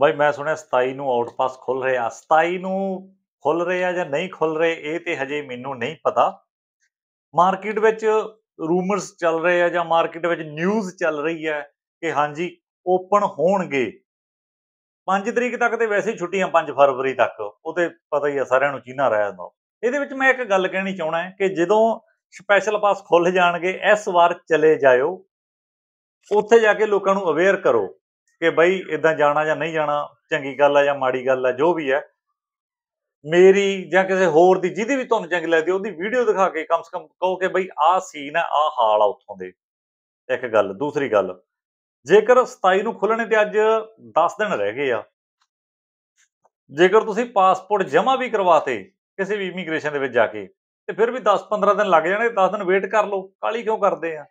ਭਾਈ ਮੈਂ ਸੁਣਿਆ 27 ਨੂੰ ਆਊਟ ਪਾਸ ਖੁੱਲ ਰਿਹਾ 27 ਨੂੰ ਖੁੱਲ ਰਿਹਾ ਜਾਂ ਨਹੀਂ ਖੁੱਲ ਰਿਹਾ ਇਹ ਤੇ ਹਜੇ ਮੈਨੂੰ ਨਹੀਂ ਪਤਾ ਮਾਰਕੀਟ ਵਿੱਚ ਰੂਮਰਸ ਚੱਲ ਰਹੇ ਆ ਜਾਂ ਮਾਰਕੀਟ ਵਿੱਚ ਨਿਊਜ਼ ਚੱਲ ਰਹੀ ਹੈ ਕਿ ਹਾਂਜੀ ਓਪਨ ਹੋਣਗੇ 5 ਤਰੀਕ ਤੱਕ ਤੇ ਵੈਸੇ ਛੁੱਟੀਆਂ 5 ਫਰਵਰੀ ਤੱਕ ਉਹਦੇ ਪਤਾ ਹੀ ਆ ਸਾਰਿਆਂ ਨੂੰ ਚੀਨਾ ਰਹਿ ਜਾਂਦਾ ਇਹਦੇ ਵਿੱਚ ਮੈਂ ਇੱਕ ਗੱਲ ਕਹਿਣੀ ਚਾਹਣਾ ਹੈ ਕਿ ਜਦੋਂ ਸਪੈਸ਼ਲ ਪਾਸ ਖੁੱਲ ਜਾਣਗੇ ਇਸ ਵਾਰ ਚਲੇ ਜਾਇਓ ਉੱਥੇ ਜਾ ਕੇ ਲੋਕਾਂ ਨੂੰ ਅਵੇਅਰ ਕਰੋ ਕਿ ਬਈ ਇਦਾਂ ਜਾਣਾ ਜਾਂ ਨਹੀਂ ਜਾਣਾ ਚੰਗੀ ਗੱਲ ਆ ਜਾਂ ਮਾੜੀ ਗੱਲ ਆ ਜੋ ਵੀ ਹੈ ਮੇਰੀ ਜਾਂ ਕਿਸੇ ਹੋਰ ਦੀ ਜਿਹਦੀ ਵੀ ਤੁਹਾਨੂੰ ਚੰਗੀ ਲੱਗਦੀ ਉਹਦੀ ਵੀਡੀਓ ਦਿਖਾ ਕੇ ਕਮ ਸੇ ਕਮ ਕਹੋ ਕਿ ਬਈ ਆਹ ਸੀਨ ਆ ਆਹ ਹਾਲ ਆ ਉੱਥੋਂ ਦੇ ਇੱਕ ਗੱਲ ਦੂਸਰੀ ਗੱਲ ਜੇਕਰ 27 ਨੂੰ ਖੁੱਲਣੇ ਤੇ ਅੱਜ 10 ਦਿਨ ਰਹਿ ਗਏ ਆ ਜੇਕਰ ਤੁਸੀਂ ਪਾਸਪੋਰਟ ਜਮ੍ਹਾਂ ਵੀ ਕਰਵਾਤੇ ਕਿਸੇ ਵੀ ਇਮੀਗ੍ਰੇਸ਼ਨ ਦੇ ਵਿੱਚ ਜਾ ਕੇ ਤੇ ਫਿਰ ਵੀ 10-15 ਦਿਨ ਲੱਗ ਜਾਣਗੇ 10 ਦਿਨ ਵੇਟ ਕਰ ਲਓ ਕਾਲੀ ਕਿਉਂ ਕਰਦੇ ਆ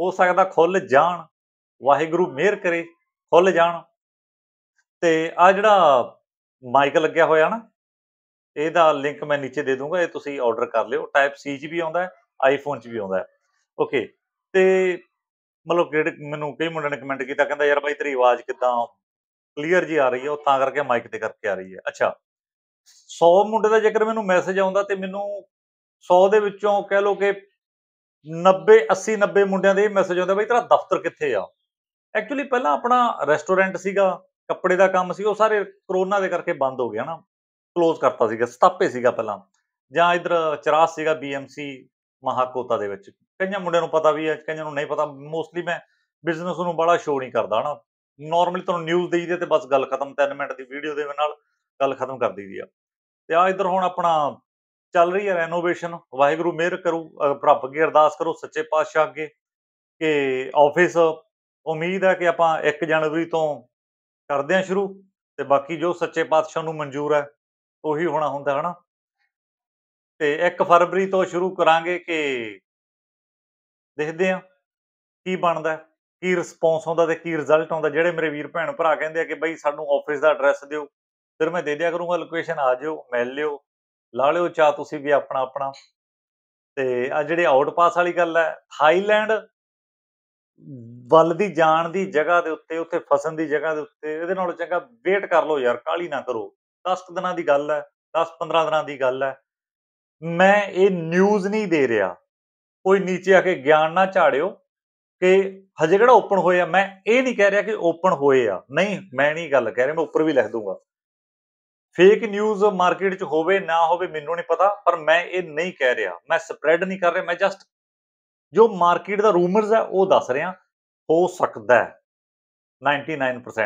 ਹੋ ਸਕਦਾ ਖੁੱਲ ਜਾਣ ਵਾਹਿਗੁਰੂ ਮਿਹਰ ਕਰੇ ਖੁੱਲ ਜਾਣ ਤੇ ਆ ਜਿਹੜਾ ਮਾਈਕ ਲੱਗਿਆ ਹੋਇਆ ਨਾ ਇਹਦਾ ਲਿੰਕ ਮੈਂ ਨੀਚੇ ਦੇ ਦੂੰਗਾ ਇਹ ਤੁਸੀਂ ਆਰਡਰ ਕਰ ਲਿਓ ਟਾਈਪ ਸੀ 'ਚ ਵੀ ਆਉਂਦਾ ਹੈ ਆਈਫੋਨ 'ਚ ਵੀ ਆਉਂਦਾ ਹੈ ਓਕੇ ਤੇ ਮਤਲਬ ਕਿ ਮੈਨੂੰ ਕਈ ਮੁੰਡਿਆਂ ਨੇ ਕਮੈਂਟ ਕੀਤਾ ਕਹਿੰਦਾ ਯਾਰ ਬਾਈ ਤੇਰੀ ਆਵਾਜ਼ ਕਿਦਾਂ ਕਲੀਅਰ ਜੀ ਆ ਰਹੀ ਹੈ ਉਹ ਤਾਂ ਕਰਕੇ ਮਾਈਕ ਤੇ ਕਰਕੇ ਆ ਰਹੀ ਹੈ ਅੱਛਾ 100 ਮੁੰਡੇ ਦਾ ਜੇਕਰ ਮੈਨੂੰ ਮੈਸੇਜ ਆਉਂਦਾ ਤੇ ਮੈਨੂੰ 100 ਦੇ ਵਿੱਚੋਂ ਕਹਿ ਲਓ ਕਿ 90 80 90 ਮੁੰਡਿਆਂ ਦੇ ਮੈਸੇਜ ਆਉਂਦਾ ਬਈ ਤੇਰਾ ਦਫ਼ਤਰ ਕਿੱਥੇ ਆ ਐਕਚੁਅਲੀ ਪਹਿਲਾਂ ਆਪਣਾ ਰੈਸਟੋਰੈਂਟ ਸੀਗਾ ਕੱਪੜੇ ਦਾ ਕੰਮ ਸੀ ਉਹ ਸਾਰੇ ਕਰੋਨਾ ਦੇ ਕਰਕੇ ਬੰਦ ਹੋ ਗਿਆ ਨਾ ਕਲੋਜ਼ ਕਰਤਾ ਸੀਗਾ ਸਟਾਪੇ ਸੀਗਾ ਪਹਿਲਾਂ ਜਾਂ ਇਧਰ ਚਰਾਸ ਸੀਗਾ ਬੀਐਮਸੀ ਮਹਾਕੋਤਾ ਦੇ ਵਿੱਚ ਕਈਆਂ ਮੁੰਡਿਆਂ ਨੂੰ ਪਤਾ ਵੀ ਹੈ ਕਈਆਂ ਨੂੰ ਨਹੀਂ ਪਤਾ ਮੋਸਟਲੀ ਮੈਂ ਬਿਜ਼ਨਸ ਨੂੰ ਬੜਾ ਸ਼ੋਅ ਨਹੀਂ ਕਰਦਾ ਹਨਾ ਨਾਰਮਲੀ ਤੁਹਾਨੂੰ ਨਿਊਜ਼ ਦੇਈਦੇ ਤੇ ਬਸ ਗੱਲ ਖਤਮ 3 ਮਿੰਟ ਦੀ ਵੀਡੀਓ ਦੇ ਨਾਲ ਗੱਲ ਖਤਮ ਕਰ ਦਈਦੀ ਆ ਤੇ ਆ ਇਧਰ ਹੁਣ ਆਪਣਾ ਚੱਲ ਰਹੀ ਹੈ ਰੈਨੋਵੇਸ਼ਨ ਵਾਹਿਗੁਰੂ ਮਿਹਰ ਕਰੂ ਪ੍ਰਭ ਅੱਗੇ ਅਰਦਾਸ ਕਰੋ ਸੱਚੇ ਪਾਤਸ਼ਾਹ ਅੱਗੇ ਕਿ ਆਫਿਸ ਉਮੀਦ ਹੈ ਕਿ ਆਪਾਂ 1 ਜਨਵਰੀ ਤੋਂ ਕਰਦੇ ਹਾਂ ਸ਼ੁਰੂ ਤੇ ਬਾਕੀ ਜੋ ਸੱਚੇ ਪਾਤਸ਼ਾਹ ਨੂੰ ਮਨਜ਼ੂਰ ਹੈ ਉਹੀ ਹੋਣਾ ਹੁੰਦਾ ਹਨਾ ਤੇ 1 ਫਰਵਰੀ ਤੋਂ ਸ਼ੁਰੂ ਕਰਾਂਗੇ ਕਿ ਦੇਖਦੇ ਆ ਕੀ ਬਣਦਾ ਕੀ ਰਿਸਪੌਂਸ ਆਉਂਦਾ ਤੇ ਕੀ ਰਿਜ਼ਲਟ ਆਉਂਦਾ ਜਿਹੜੇ ਮੇਰੇ ਵੀਰ ਭੈਣ ਭਰਾ ਕਹਿੰਦੇ ਆ ਕਿ ਬਈ ਸਾਨੂੰ ਆਫਿਸ ਦਾ ਐਡਰੈਸ ਦਿਓ ਫਿਰ ਮੈਂ ਦੇ ਦਿਆ ਕਰੂੰਗਾ ਲੋਕੇਸ਼ਨ ਆ ਜਿਓ ਮਿਲ ਲਿਓ ਲਾ ਲਿਓ ਚਾ ਤੁਸੀਂ ਵੀ ਆਪਣਾ ਆਪਣਾ ਤੇ ਆ ਜਿਹੜੇ ਆਊਟ ਪਾਸ ਵਾਲੀ ਗੱਲ ਹੈ ਥਾਈਲੈਂਡ ਵੱਲ ਦੀ ਜਾਣ ਦੀ ਜਗ੍ਹਾ ਦੇ ਉੱਤੇ ਉੱਥੇ ਫਸਣ ਦੀ ਜਗ੍ਹਾ ਦੇ ਉੱਤੇ ਇਹਦੇ ਨਾਲ ਚੰਗਾ ਵੇਟ ਕਰ ਲਓ ਯਾਰ ਕਾਲੀ ਨਾ ਕਰੋ 10 ਦਿਨਾਂ ਦੀ ਗੱਲ ਹੈ 10-15 ਦਿਨਾਂ ਦੀ ਗੱਲ ਹੈ ਮੈਂ ਇਹ ਨਿਊਜ਼ ਨਹੀਂ ਦੇ ਰਿਹਾ ਕੋਈ ਨੀਚੇ ਆ ਕੇ ਗਿਆਨ ਨਾ ਝਾੜਿਓ ਕਿ ਹਜੇ ਕਿਹੜਾ ਓਪਨ ਹੋਏ ਆ ਮੈਂ ਇਹ ਨਹੀਂ ਕਹਿ ਰਿਹਾ ਕਿ ਓਪਨ ਹੋਏ ਆ ਨਹੀਂ ਮੈਂ ਨਹੀਂ ਗੱਲ ਕਹਿ ਰਿਹਾ ਮੈਂ ਉੱਪਰ ਵੀ ਲਿਖ ਦੂੰਗਾ ਫੇਕ ਨਿਊਜ਼ ਮਾਰਕੀਟ 'ਚ ਹੋਵੇ ਨਾ ਹੋਵੇ ਮੈਨੂੰ ਨਹੀਂ ਪਤਾ ਪਰ ਮੈਂ ਇਹ ਨਹੀਂ ਕਹਿ ਰਿਹਾ ਮੈਂ ਸਪਰੈਡ ਨਹੀਂ ਕਰ ਰਿਹਾ ਮੈਂ ਜਸਟ ਜੋ ਮਾਰਕੀਟ ਦਾ ਰੂਮਰਸ ਹੈ ਉਹ ਦੱਸ ਰਿਹਾ ਹੋ ਸਕਦਾ ਹੈ 99%